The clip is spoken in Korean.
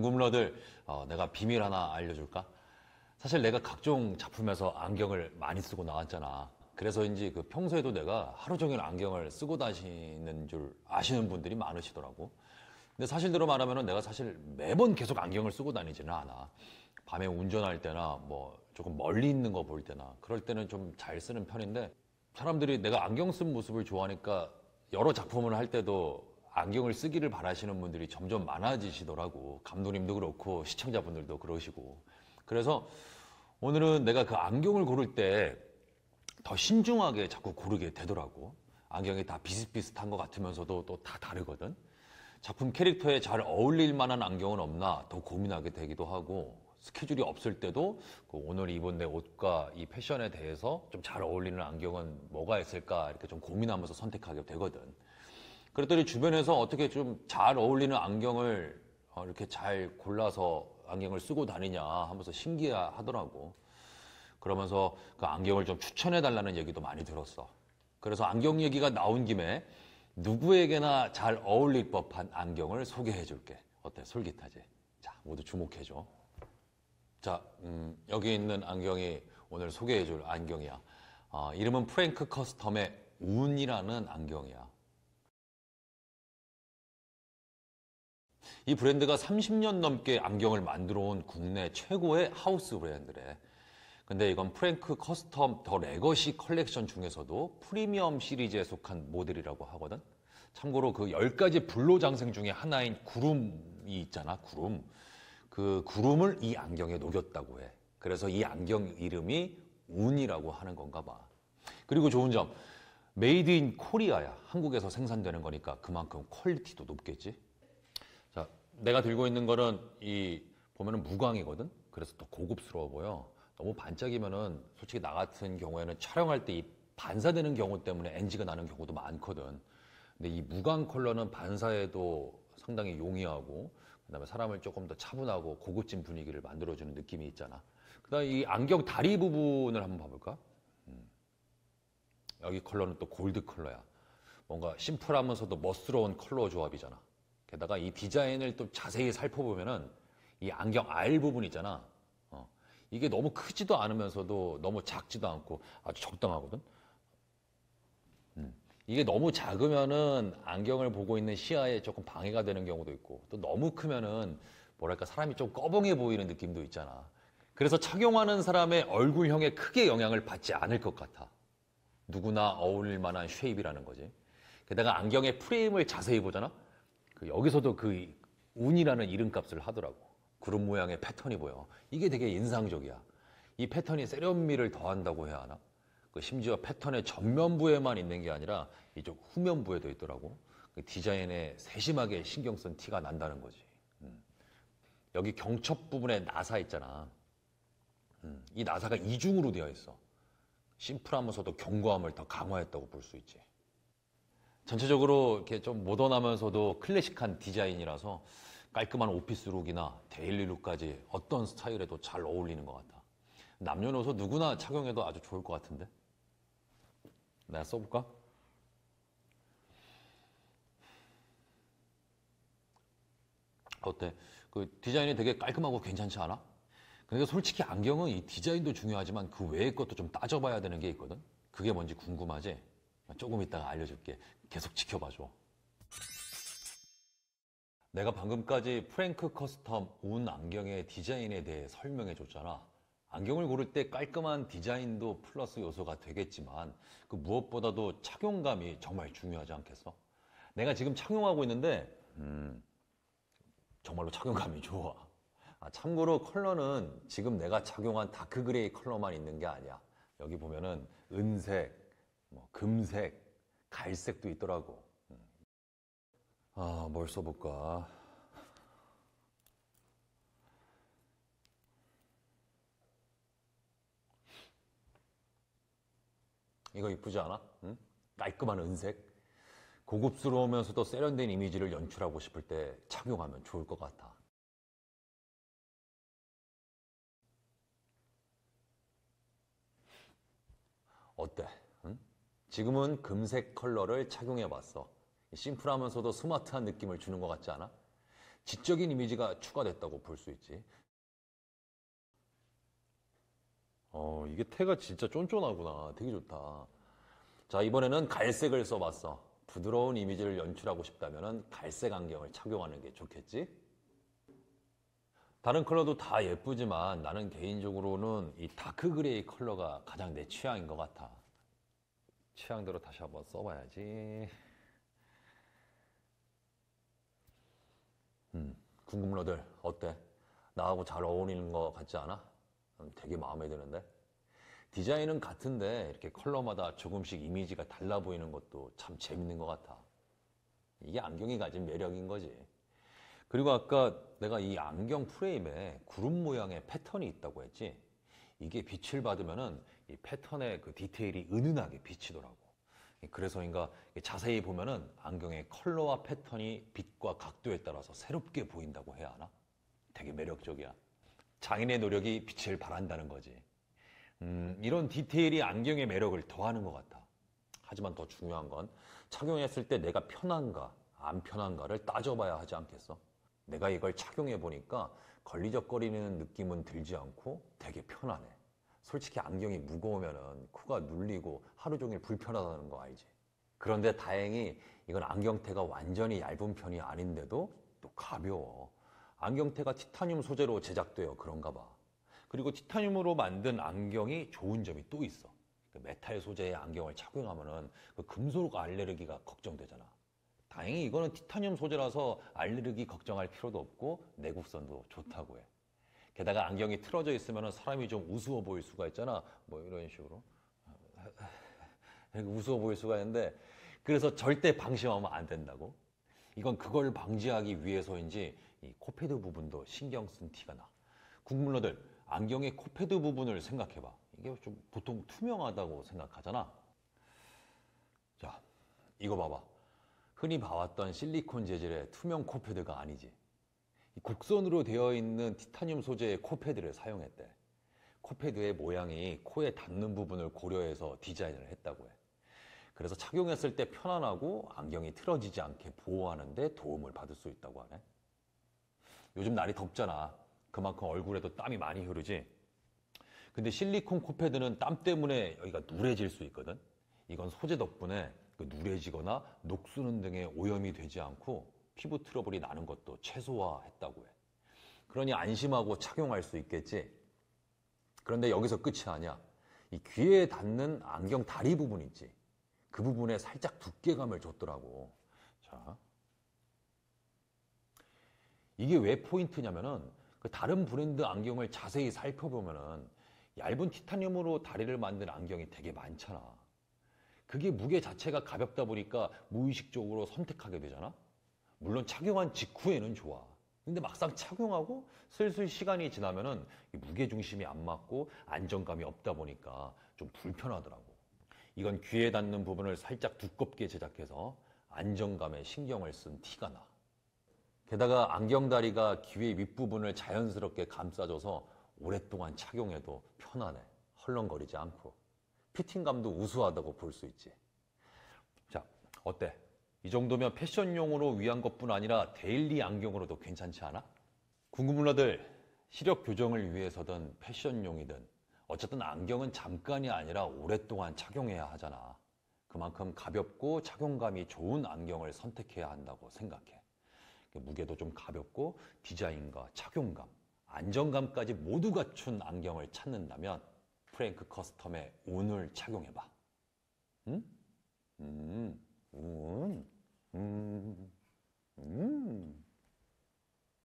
궁금러들 어, 내가 비밀 하나 알려줄까? 사실 내가 각종 작품에서 안경을 많이 쓰고 나왔잖아. 그래서인지 그 평소에도 내가 하루 종일 안경을 쓰고 다니는 줄 아시는 분들이 많으시더라고. 근데 사실대로 말하면 내가 사실 매번 계속 안경을 쓰고 다니지는 않아. 밤에 운전할 때나 뭐 조금 멀리 있는 거 볼 때나 그럴 때는 좀 잘 쓰는 편인데 사람들이 내가 안경 쓴 모습을 좋아하니까 여러 작품을 할 때도 안경을 쓰기를 바라시는 분들이 점점 많아지시더라고. 감독님도 그렇고 시청자분들도 그러시고. 그래서 오늘은 내가 그 안경을 고를 때 더 신중하게 자꾸 고르게 되더라고. 안경이 다 비슷비슷한 것 같으면서도 또 다 다르거든. 작품 캐릭터에 잘 어울릴 만한 안경은 없나 더 고민하게 되기도 하고 스케줄이 없을 때도 그 오늘 입은 내 옷과 이 패션에 대해서 좀 잘 어울리는 안경은 뭐가 있을까 이렇게 좀 고민하면서 선택하게 되거든. 그랬더니 주변에서 어떻게 좀 잘 어울리는 안경을 어, 이렇게 잘 골라서 안경을 쓰고 다니냐 하면서 신기하더라고. 그러면서 그 안경을 좀 추천해 달라는 얘기도 많이 들었어. 그래서 안경 얘기가 나온 김에 누구에게나 잘 어울릴 법한 안경을 소개해 줄게. 어때? 솔깃하지? 자, 모두 주목해 줘. 자, 음, 여기 있는 안경이 오늘 소개해 줄 안경이야. 어, 이름은 프랭크 커스텀의 운이라는 안경이야. 이 브랜드가 30년 넘게 안경을 만들어 온 국내 최고의 하우스 브랜드래. 근데 이건 프랭크 커스텀 더 레거시 컬렉션 중에서도 프리미엄 시리즈에 속한 모델이라고 하거든. 참고로 그 10가지 불로장생 중에 하나인 구름이 있잖아, 구름. 그 구름을 이 안경에 녹였다고 해. 그래서 이 안경 이름이 운이라고 하는 건가 봐. 그리고 좋은 점, 메이드 인 코리아야. 한국에서 생산되는 거니까 그만큼 퀄리티도 높겠지. 내가 들고 있는 거는 이 보면은 무광이거든. 그래서 더 고급스러워 보여. 너무 반짝이면은 솔직히 나 같은 경우에는 촬영할 때 이 반사되는 경우 때문에 NG가 나는 경우도 많거든. 근데 이 무광 컬러는 반사에도 상당히 용이하고 그다음에 사람을 조금 더 차분하고 고급진 분위기를 만들어주는 느낌이 있잖아. 그다음 이 안경 다리 부분을 한번 봐볼까? 음. 여기 컬러는 또 골드 컬러야. 뭔가 심플하면서도 멋스러운 컬러 조합이잖아. 게다가 이 디자인을 또 자세히 살펴보면은 이 안경 알 부분 있잖아. 어, 이게 너무 크지도 않으면서도 너무 작지도 않고 아주 적당하거든. 음. 이게 너무 작으면은 안경을 보고 있는 시야에 조금 방해가 되는 경우도 있고 또 너무 크면은 뭐랄까 사람이 좀 꺼벙해 보이는 느낌도 있잖아. 그래서 착용하는 사람의 얼굴형에 크게 영향을 받지 않을 것 같아. 누구나 어울릴 만한 쉐입이라는 거지. 게다가 안경의 프레임을 자세히 보잖아? 그 여기서도 그 운이라는 이름값을 하더라고. 구름 모양의 패턴이 보여. 이게 되게 인상적이야. 이 패턴이 세련미를 더한다고 해야 하나? 그 심지어 패턴의 전면부에만 있는 게 아니라 이쪽 후면부에도 있더라고. 그 디자인에 세심하게 신경 쓴 티가 난다는 거지. 음. 여기 경첩 부분에 나사 있잖아. 음. 이 나사가 이중으로 되어 있어. 심플하면서도 견고함을 더 강화했다고 볼 수 있지. 전체적으로 이렇게 좀 모던하면서도 클래식한 디자인이라서 깔끔한 오피스룩이나 데일리룩까지 어떤 스타일에도 잘 어울리는 것 같다. 남녀노소 누구나 착용해도 아주 좋을 것 같은데? 내가 써볼까? 어때? 그 디자인이 되게 깔끔하고 괜찮지 않아? 그러니까 솔직히 안경은 이 디자인도 중요하지만 그 외의 것도 좀 따져봐야 되는 게 있거든? 그게 뭔지 궁금하지? 조금 이따가 알려줄게. 계속 지켜봐줘. 내가 방금까지 프랭크 커스텀 운 안경의 디자인에 대해 설명해 줬잖아. 안경을 고를 때 깔끔한 디자인도 플러스 요소가 되겠지만 그 무엇보다도 착용감이 정말 중요하지 않겠어? 내가 지금 착용하고 있는데 음, 정말로 착용감이 좋아. 아, 참고로 컬러는 지금 내가 착용한 다크그레이 컬러만 있는 게 아니야. 여기 보면은 은색, 뭐 금색, 갈색도 있더라고. 음. 아, 뭘 써볼까? 이거 이쁘지 않아? 응? 깔끔한 은색? 고급스러우면서도 세련된 이미지를 연출하고 싶을 때 착용하면 좋을 것 같아. 어때? 지금은 금색 컬러를 착용해봤어. 심플하면서도 스마트한 느낌을 주는 것 같지 않아? 지적인 이미지가 추가됐다고 볼 수 있지. 어, 이게 태가 진짜 쫀쫀하구나. 되게 좋다. 자, 이번에는 갈색을 써봤어. 부드러운 이미지를 연출하고 싶다면 갈색 안경을 착용하는 게 좋겠지? 다른 컬러도 다 예쁘지만 나는 개인적으로는 이 다크 그레이 컬러가 가장 내 취향인 것 같아. 취향대로 다시 한 번 써봐야지. 음, 궁금러들 어때? 나하고 잘 어울리는 것 같지 않아? 음, 되게 마음에 드는데? 디자인은 같은데 이렇게 컬러마다 조금씩 이미지가 달라 보이는 것도 참 재밌는 것 같아. 이게 안경이 가진 매력인 거지. 그리고 아까 내가 이 안경 프레임에 구름 모양의 패턴이 있다고 했지? 이게 빛을 받으면은 이 패턴의 그 디테일이 은은하게 비치더라고. 그래서인가 자세히 보면은 안경의 컬러와 패턴이 빛과 각도에 따라서 새롭게 보인다고 해야 하나? 되게 매력적이야. 장인의 노력이 빛을 발한다는 거지. 음, 이런 디테일이 안경의 매력을 더하는 것 같아. 하지만 더 중요한 건 착용했을 때 내가 편한가 안 편한가를 따져봐야 하지 않겠어? 내가 이걸 착용해 보니까 걸리적거리는 느낌은 들지 않고 되게 편안해. 솔직히 안경이 무거우면 코가 눌리고 하루 종일 불편하다는 거 알지? 그런데 다행히 이건 안경테가 완전히 얇은 편이 아닌데도 또 가벼워. 안경테가 티타늄 소재로 제작되어 그런가 봐. 그리고 티타늄으로 만든 안경이 좋은 점이 또 있어. 그 메탈 소재의 안경을 착용하면 그 금속 알레르기가 걱정되잖아. 다행히 이거는 티타늄 소재라서 알레르기 걱정할 필요도 없고 내구성도 좋다고 해. 게다가 안경이 틀어져 있으면 사람이 좀 우스워 보일 수가 있잖아. 뭐 이런 식으로. 그러니까 우스워 보일 수가 있는데 그래서 절대 방심하면 안 된다고. 이건 그걸 방지하기 위해서인지 이 코패드 부분도 신경 쓴 티가 나. 국물러들 안경의 코패드 부분을 생각해봐. 이게 좀 보통 투명하다고 생각하잖아. 자, 이거 봐봐. 흔히 봐왔던 실리콘 재질의 투명 코패드가 아니지. 곡선으로 되어 있는 티타늄 소재의 코패드를 사용했대. 코패드의 모양이 코에 닿는 부분을 고려해서 디자인을 했다고 해. 그래서 착용했을 때 편안하고 안경이 틀어지지 않게 보호하는데 도움을 받을 수 있다고 하네. 요즘 날이 덥잖아. 그만큼 얼굴에도 땀이 많이 흐르지. 근데 실리콘 코패드는 땀 때문에 여기가 누래질 수 있거든. 이건 소재 덕분에 그 누래지거나 녹수는 등의 오염이 되지 않고 피부 트러블이 나는 것도 최소화했다고 해. 그러니 안심하고 착용할 수 있겠지. 그런데 여기서 끝이 아니야. 이 귀에 닿는 안경 다리 부분 있지. 그 부분에 살짝 두께감을 줬더라고. 자. 이게 왜 포인트냐면은 그 다른 브랜드 안경을 자세히 살펴보면은 얇은 티타늄으로 다리를 만든 안경이 되게 많잖아. 그게 무게 자체가 가볍다 보니까 무의식적으로 선택하게 되잖아. 물론 착용한 직후에는 좋아. 근데 막상 착용하고 슬슬 시간이 지나면은 무게 중심이 안 맞고 안정감이 없다 보니까 좀 불편하더라고. 이건 귀에 닿는 부분을 살짝 두껍게 제작해서 안정감에 신경을 쓴 티가 나. 게다가 안경다리가 귀의 윗부분을 자연스럽게 감싸줘서 오랫동안 착용해도 편안해. 헐렁거리지 않고. 피팅감도 우수하다고 볼 수 있지. 자, 어때? 이 정도면 패션용으로 위한 것뿐 아니라 데일리 안경으로도 괜찮지 않아? 궁금 누나들, 시력 교정을 위해서든 패션용이든 어쨌든 안경은 잠깐이 아니라 오랫동안 착용해야 하잖아. 그만큼 가볍고 착용감이 좋은 안경을 선택해야 한다고 생각해. 무게도 좀 가볍고 디자인과 착용감, 안정감까지 모두 갖춘 안경을 찾는다면 프랭크 커스텀의 운을 착용해봐. 응? 음, 운, 음, 음. 음, 음.